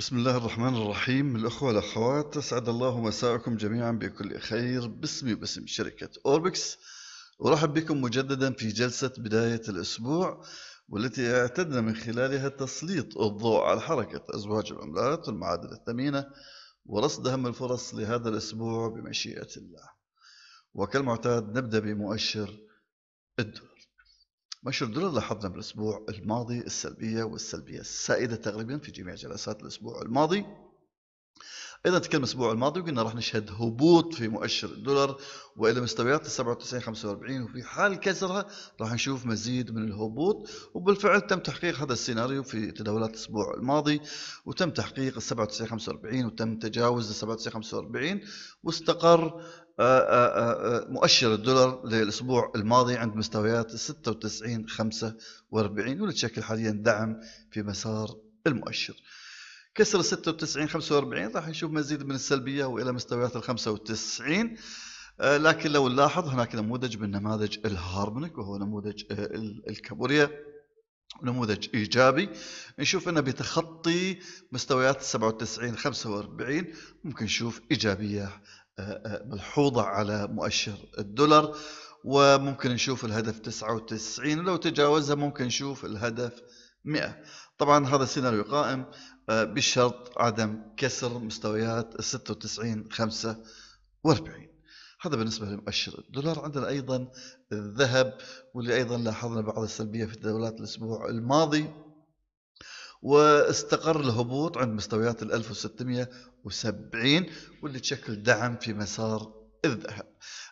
بسم الله الرحمن الرحيم الأخوة والأخوات أسعد الله مساءكم جميعا بكل خير باسمي وباسم شركة أوربكس أرحب بكم مجددا في جلسة بداية الأسبوع والتي اعتدنا من خلالها تسليط الضوء على حركة أزواج العملات والمعادن الثمينة ورصد أهم الفرص لهذا الأسبوع بمشيئة الله وكالمعتاد نبدأ بمؤشر الدولار دولار لاحظنا بالأسبوع الماضي السلبية والسلبية السائدة تقريبا في جميع جلسات الأسبوع الماضي اذا تكلم الاسبوع الماضي وقلنا راح نشهد هبوط في مؤشر الدولار والى مستويات 97 45 وفي حال كسرها راح نشوف مزيد من الهبوط وبالفعل تم تحقيق هذا السيناريو في تداولات الاسبوع الماضي وتم تحقيق ال 97 45 وتم تجاوز ال 97 45 واستقر آه، آه، آه، مؤشر الدولار للاسبوع الماضي عند مستويات 96 45 واللي تشكل حاليا دعم في مسار المؤشر كسر 96 45 راح نشوف مزيد من السلبيه والى مستويات ال 95 آه، لكن لو نلاحظ هناك نموذج من نماذج الهارمونيك وهو نموذج آه، الكابوريا نموذج ايجابي نشوف انه بتخطي مستويات 97 45 ممكن نشوف ايجابيه آه، ملحوظه على مؤشر الدولار وممكن نشوف الهدف 99 ولو تجاوزها ممكن نشوف الهدف 100 طبعا هذا سيناريو قائم بشرط عدم كسر مستويات ال 96 45 هذا بالنسبة لمؤشر الدولار عندنا أيضا الذهب واللي أيضا لاحظنا بعض السلبية في الدولات الأسبوع الماضي واستقر الهبوط عند مستويات ال 1670 واللي تشكل دعم في مسار الذهب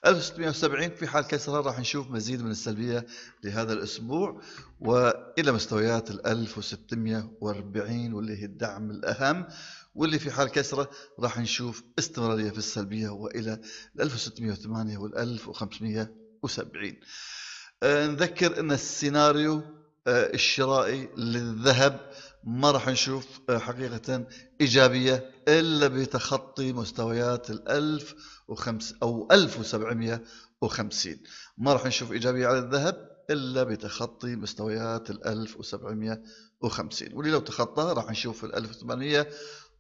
1670 في حال كسرها راح نشوف مزيد من السلبية لهذا الأسبوع وإلى مستويات ال 1640 واللي هي الدعم الأهم واللي في حال كسره راح نشوف استمرارية في السلبية وإلى ال 1608 وال 1570 نذكر أن السيناريو آه، الشرائي للذهب ما راح نشوف آه، حقيقة إيجابية إلا بتخطي مستويات الألف وخمس أو 1750 ما راح نشوف إيجابية على الذهب إلا بتخطي مستويات الألف وسبعمية وخمسين واللي لو تخطى راح نشوف الألف وثمانمية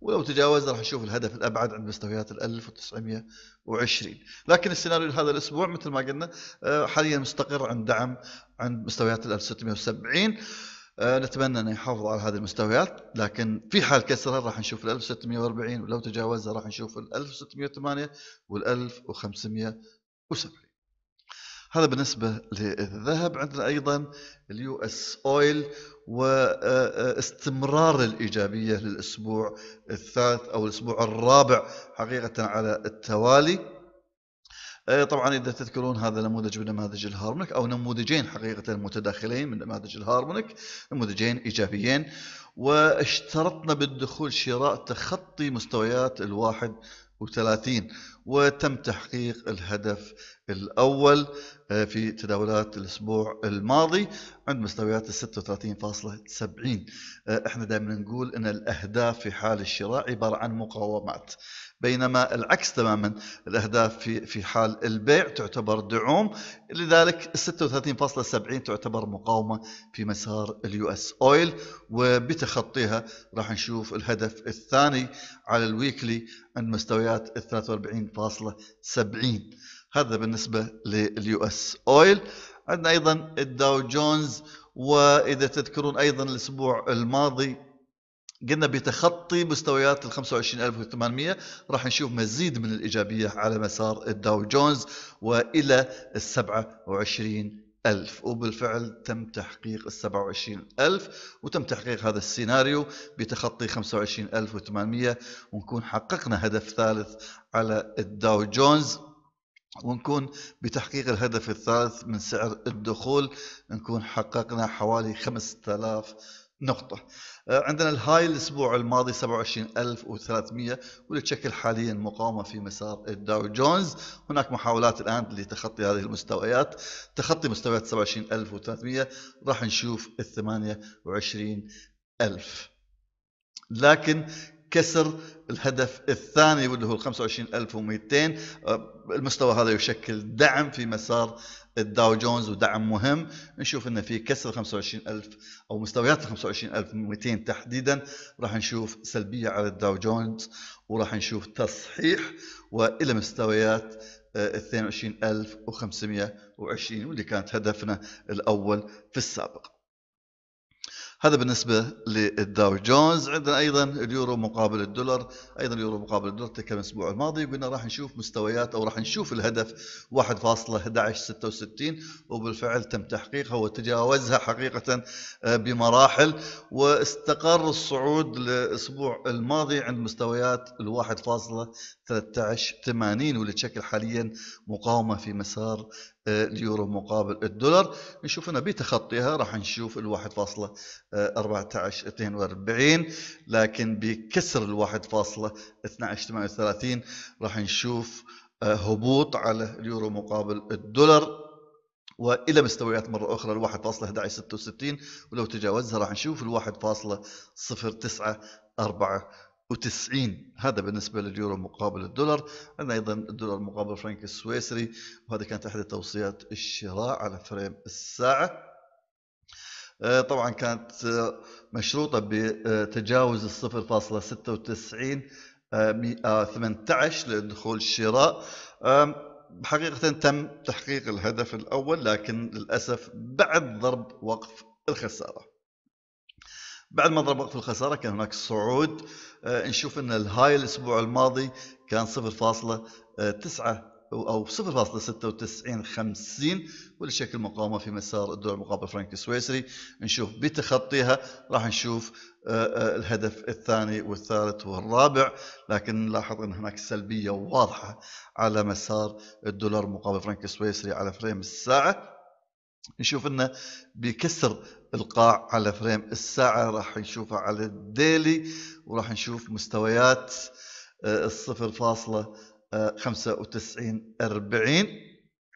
ولو تجاوز راح نشوف الهدف الابعد عند مستويات وتسعمية 1920 لكن السيناريو هذا الاسبوع مثل ما قلنا آه، حاليا مستقر عند دعم عند مستويات وستمية 1670 آه، نتمنى انه يحافظ على هذه المستويات لكن في حال كسرها راح نشوف ال 1640 ولو تجاوزها راح نشوف ال 1608 وال 1570 هذا بالنسبه للذهب عندنا ايضا اليو اس اويل واستمرار آه، آه، الايجابيه للاسبوع الثالث او الاسبوع الرابع حقيقه على التوالي إيه، طبعا اذا تذكرون هذا نموذج من نماذج الهارمونيك او نموذجين حقيقه متداخلين من نماذج الهارمونيك نموذجين ايجابيين واشترطنا بالدخول شراء تخطي مستويات الواحد و30 وتم تحقيق الهدف الأول آه، في تداولات الأسبوع الماضي عند مستويات ال 36.70 آه، احنا دائما نقول أن الأهداف في حال الشراء عبارة عن مقاومات بينما العكس تماما الأهداف في في حال البيع تعتبر دعوم لذلك 36.70 تعتبر مقاومة في مسار اليو اس اويل وبتخطيها راح نشوف الهدف الثاني على الويكلي عند مستويات ال 1.70 هذا بالنسبة لليو اس اويل عندنا ايضا الداو جونز واذا تذكرون ايضا الاسبوع الماضي قلنا بتخطي مستويات ال 25800 راح نشوف مزيد من الايجابيه على مسار الداو جونز والى ال 27 ألف وبالفعل تم تحقيق ال ألف وتم تحقيق هذا السيناريو بتخطي 25800 ونكون حققنا هدف ثالث على الداو جونز ونكون بتحقيق الهدف الثالث من سعر الدخول نكون حققنا حوالي 5000 نقطة آه، عندنا الهاي الأسبوع الماضي 27300 واللي تشكل حاليا مقاومة في مسار الداو جونز هناك محاولات الآن لتخطي هذه المستويات تخطي مستويات 27300 راح نشوف ال 28000 لكن كسر الهدف الثاني واللي هو 25200 المستوى هذا يشكل دعم في مسار الداو جونز ودعم مهم نشوف ان في كسر 25000 او مستويات 25200 تحديدا راح نشوف سلبيه على الداو جونز وراح نشوف تصحيح والى مستويات 22520 أه، واللي كانت هدفنا الاول في السابق هذا بالنسبة للداو جونز عندنا أيضا اليورو مقابل الدولار أيضا اليورو مقابل الدولار تكلم الأسبوع الماضي وقلنا راح نشوف مستويات أو راح نشوف الهدف 1.1166 وبالفعل تم تحقيقها وتجاوزها حقيقة آه، بمراحل واستقر الصعود الأسبوع الماضي عند مستويات ال 1.1380 واللي تشكل حاليا مقاومة في مسار اليورو مقابل الدولار نشوف ان بتخطيها راح نشوف ال 1.1442 آه، لكن بكسر ال 1.1238 راح نشوف آه، هبوط على اليورو مقابل الدولار والى مستويات مره اخرى ال 1.1166 ولو تجاوزها راح نشوف ال 1.09 وتسعين هذا بالنسبة لليورو مقابل الدولار عندنا أيضا الدولار مقابل الفرنك السويسري وهذه كانت إحدى توصيات الشراء على فريم الساعة آه، طبعا كانت آه، مشروطة بتجاوز الصفر فاصلة ستة وتسعين آه، لدخول الشراء حقيقة تم تحقيق الهدف الأول لكن للأسف بعد ضرب وقف الخسارة بعد ما ضرب وقت الخساره كان هناك صعود آه، نشوف ان الهاي الاسبوع الماضي كان 0.9 آه، او 0.96 50 واللي شكل مقاومه في مسار الدولار المقابل الفرنك السويسري نشوف بتخطيها راح نشوف آه، الهدف الثاني والثالث والرابع لكن نلاحظ ان هناك سلبيه واضحه على مسار الدولار مقابل الفرنك السويسري على فريم الساعه نشوف انه بيكسر القاع على فريم الساعة راح نشوفها على الديلي وراح نشوف مستويات آه، الصفر فاصلة آه، خمسة وتسعين أربعين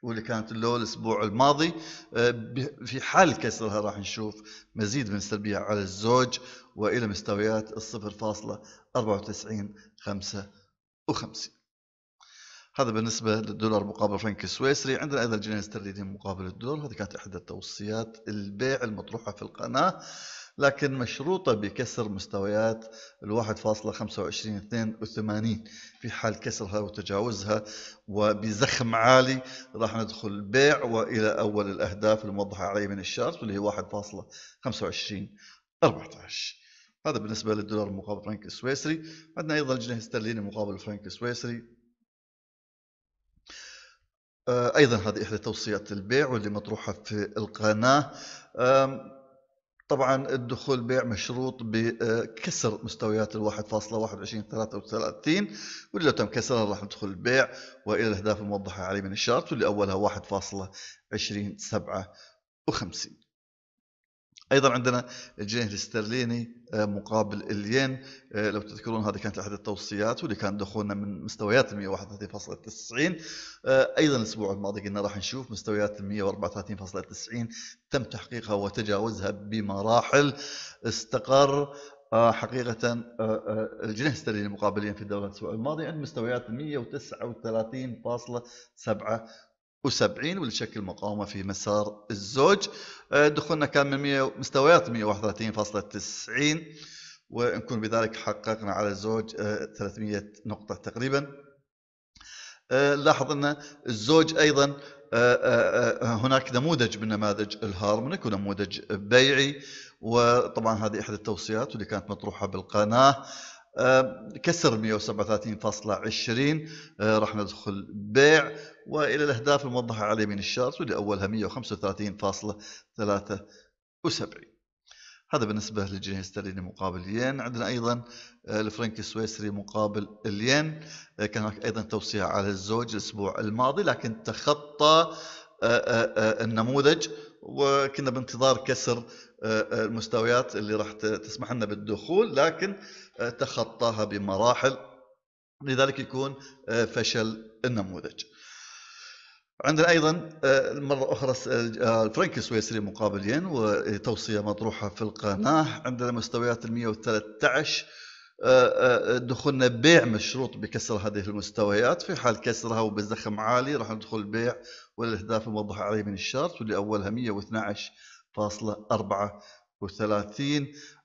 واللي كانت اللو الأسبوع الماضي آه، في حال كسرها راح نشوف مزيد من السلبية على الزوج وإلى مستويات الصفر فاصلة أربعة وتسعين خمسة وخمسين هذا بالنسبة للدولار مقابل الفرنك السويسري عندنا أيضا الجنيه الاسترليني مقابل الدولار هذه كانت إحدى التوصيات البيع المطروحة في القناة لكن مشروطة بكسر مستويات اثنين وثمانين في حال كسرها وتجاوزها وبزخم عالي راح ندخل بيع والى اول الاهداف الموضحة على من الشارت واللي هي عشر هذا بالنسبة للدولار مقابل الفرنك السويسري عندنا ايضا الجنيه الاسترليني مقابل الفرنك السويسري آه، ايضا هذه احدى توصيات البيع واللي مطروحه في القناه طبعا الدخول بيع مشروط بكسر مستويات ال 1.21 33 واللي لو تم كسرها راح ندخل البيع والى الاهداف الموضحه عليه من الشارت واللي اولها 1.20 ايضا عندنا الجنيه الاسترليني آه، مقابل الين آه، لو تذكرون هذه كانت احد التوصيات واللي كان دخولنا من مستويات 131.90 آه، ايضا الاسبوع الماضي قلنا راح نشوف مستويات 134.90 تم تحقيقها وتجاوزها بمراحل استقر حقيقة الجنيه الاسترليني مقابل الين في الدولة الأسبوع الماضي عند مستويات 139.7 وسبعين ولشكل مقاومة في مسار الزوج آه، دخولنا كان من 100 مستويات 131.90 ونكون بذلك حققنا على الزوج 300 آه، نقطة تقريبا آه، لاحظ أن الزوج أيضا هناك نموذج من نماذج الهارمونيك ونموذج بيعي وطبعا هذه إحدى التوصيات اللي كانت مطروحة بالقناة آه، كسر 137.20 آه، راح ندخل بيع والى الاهداف الموضحه على يمين الشارت واللي اولها 135.73 هذا بالنسبة للجنيه الاسترليني مقابل الين عندنا أيضا آه، الفرنك السويسري مقابل الين كان هناك أيضا توصية على الزوج الأسبوع الماضي لكن تخطى النموذج وكنا بانتظار كسر آه، آه، المستويات اللي راح تسمح لنا بالدخول لكن آه، تخطاها بمراحل لذلك يكون فشل النموذج عندنا ايضا مره اخرى الفرنك السويسري مقابل ين وتوصيه مطروحه في القناه عندنا مستويات ال 113 آه، آه، دخولنا بيع مشروط بكسر هذه المستويات في حال كسرها وبزخم عالي راح ندخل بيع والاهداف الموضحه عليه من الشارت واللي اولها 112.34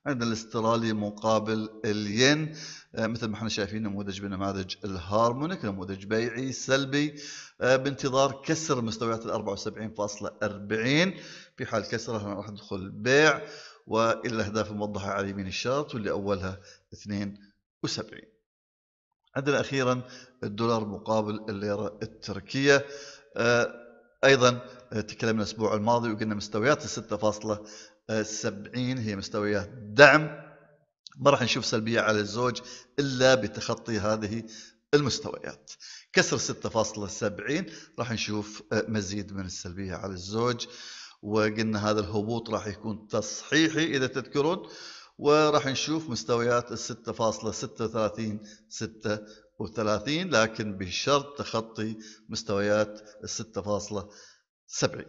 عند الاسترالي مقابل الين آه، مثل ما احنا شايفين نموذج بنماذج الهارمونيك نموذج بيعي سلبي بانتظار كسر مستويات ال 74.40 في حال كسرها راح ندخل بيع والاهداف الموضحه على يمين الشرط واللي اولها 72 عندنا اخيرا الدولار مقابل الليره التركيه آه، ايضا تكلمنا الاسبوع الماضي وقلنا مستويات 6.70 هي مستويات دعم ما راح نشوف سلبيه على الزوج الا بتخطي هذه المستويات كسر 6.70 راح نشوف آه، مزيد من السلبيه على الزوج وقلنا هذا الهبوط راح يكون تصحيحي إذا تذكرون وراح نشوف مستويات ال 6.36 36 لكن بشرط تخطي مستويات ال 6.70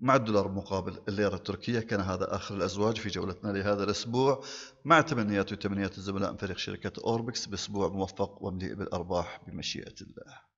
مع الدولار مقابل الليرة التركية كان هذا آخر الأزواج في جولتنا لهذا الأسبوع مع تمنيات وتمنيات الزملاء من فريق شركة أوربكس بأسبوع موفق ومليء بالأرباح بمشيئة الله